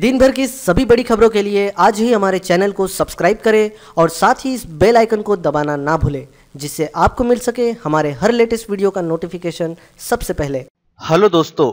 दिन भर की सभी बड़ी खबरों के लिए आज ही हमारे चैनल को सब्सक्राइब करें और साथ ही इस बेल आइकन को दबाना ना भूलें जिससे आपको मिल सके हमारे हर लेटेस्ट वीडियो का नोटिफिकेशन सबसे पहले हेलो दोस्तों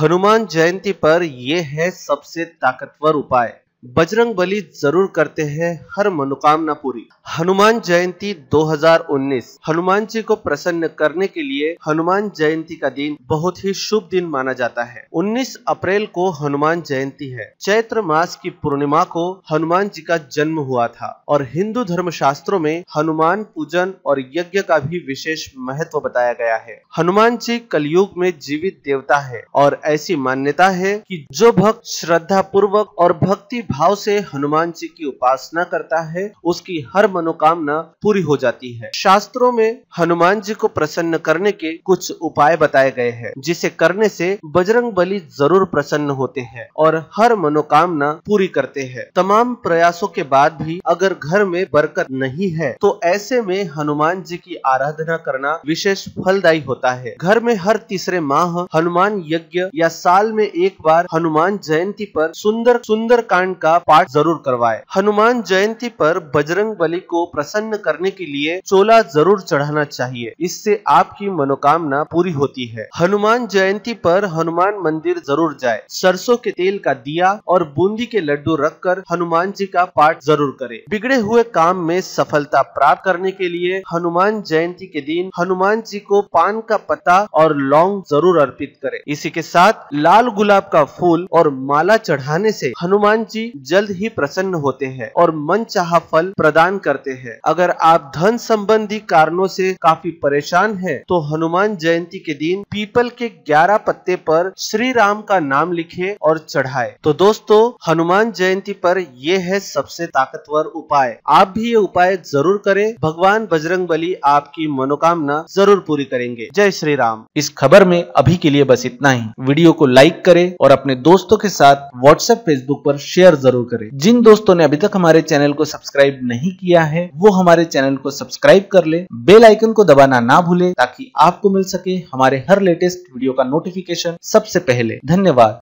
हनुमान जयंती पर यह है सबसे ताकतवर उपाय बजरंग बली जरूर करते हैं हर मनोकामना पूरी हनुमान जयंती 2019 हनुमान जी को प्रसन्न करने के लिए हनुमान जयंती का दिन बहुत ही शुभ दिन माना जाता है 19 अप्रैल को हनुमान जयंती है चैत्र मास की पूर्णिमा को हनुमान जी का जन्म हुआ था और हिंदू धर्म शास्त्रों में हनुमान पूजन और यज्ञ का भी विशेष महत्व बताया गया है हनुमान जी कलयुग में जीवित देवता है और ऐसी मान्यता है की जो भक्त श्रद्धा पूर्वक और भक्ति भाव से हनुमान जी की उपासना करता है उसकी हर मनोकामना पूरी हो जाती है शास्त्रों में हनुमान जी को प्रसन्न करने के कुछ उपाय बताए गए हैं जिसे करने से बजरंग बली जरूर प्रसन्न होते हैं और हर मनोकामना पूरी करते हैं तमाम प्रयासों के बाद भी अगर घर में बरकत नहीं है तो ऐसे में हनुमान जी की आराधना करना विशेष फलदायी होता है घर में हर तीसरे माह हनुमान यज्ञ या साल में एक बार हनुमान जयंती पर सुंदर सुंदर कांड का पाठ जरूर करवाए हनुमान जयंती पर बजरंग बली को प्रसन्न करने के लिए चोला जरूर चढ़ाना चाहिए इससे आपकी मनोकामना पूरी होती है हनुमान जयंती पर हनुमान मंदिर जरूर जाए सरसों के तेल का दिया और बूंदी के लड्डू रखकर हनुमान जी का पाठ जरूर करे बिगड़े हुए काम में सफलता प्राप्त करने के लिए हनुमान जयंती के दिन हनुमान जी को पान का पत्ता और लौंग जरूर अर्पित करें इसी के साथ लाल गुलाब का फूल और माला चढ़ाने से हनुमान जी जल्द ही प्रसन्न होते हैं और मन चाह फल प्रदान करते हैं अगर आप धन संबंधी कारणों से काफी परेशान हैं, तो हनुमान जयंती के दिन पीपल के 11 पत्ते पर श्री राम का नाम लिखे और चढ़ाए तो दोस्तों हनुमान जयंती पर यह है सबसे ताकतवर उपाय आप भी ये उपाय जरूर करें भगवान बजरंग बली आपकी मनोकामना जरूर पूरी करेंगे जय श्री राम इस खबर में अभी के लिए बस इतना ही वीडियो को लाइक करें और अपने दोस्तों के साथ व्हाट्सएप फेसबुक पर शेयर जरूर करें जिन दोस्तों ने अभी तक हमारे चैनल को सब्सक्राइब नहीं किया है वो हमारे चैनल को सब्सक्राइब कर ले बेल आइकन को दबाना ना भूले ताकि आपको मिल सके हमारे हर लेटेस्ट वीडियो का नोटिफिकेशन सबसे पहले धन्यवाद